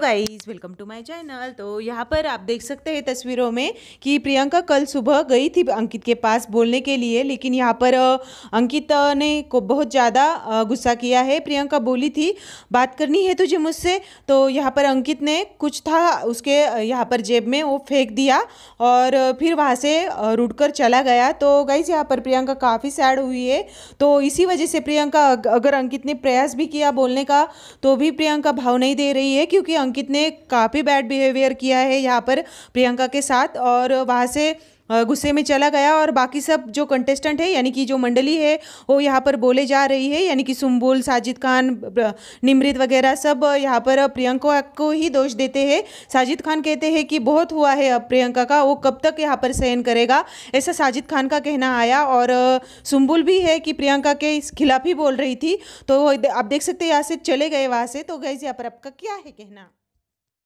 guys welcome to my channel तो यहाँ पर आप देख सकते हैं तस्वीरों में कि प्रियंका कल सुबह गई थी अंकित के पास बोलने के लिए लेकिन यहाँ पर अंकित ने को बहुत ज़्यादा गुस्सा किया है प्रियंका बोली थी बात करनी है तुझे मुझसे तो यहाँ पर अंकित ने कुछ था उसके यहाँ पर जेब में वो फेंक दिया और फिर वहाँ से रुट कर चला गया तो गाइज यहाँ पर प्रियंका काफ़ी सैड हुई है तो इसी वजह से प्रियंका अगर अंकित ने प्रयास भी किया बोलने का तो भी प्रियंका भाव नहीं दे रही है क्योंकि अंकित ने काफ़ी बैड बिहेवियर किया है यहाँ पर प्रियंका के साथ और वहाँ से गुस्से में चला गया और बाकी सब जो कंटेस्टेंट है यानी कि जो मंडली है वो यहाँ पर बोले जा रही है यानी कि सुम्बुल साजिद खान निमृत वगैरह सब यहाँ पर प्रियंका को ही दोष देते हैं साजिद खान कहते हैं कि बहुत हुआ है अब प्रियंका का वो कब तक यहाँ पर सहन करेगा ऐसा साजिद खान का कहना आया और सुम्बुल भी है कि प्रियंका के इस खिलाफ ही बोल रही थी तो आप देख सकते हैं यहाँ से चले गए वहाँ से तो गए यहाँ पर आपका क्या है कहना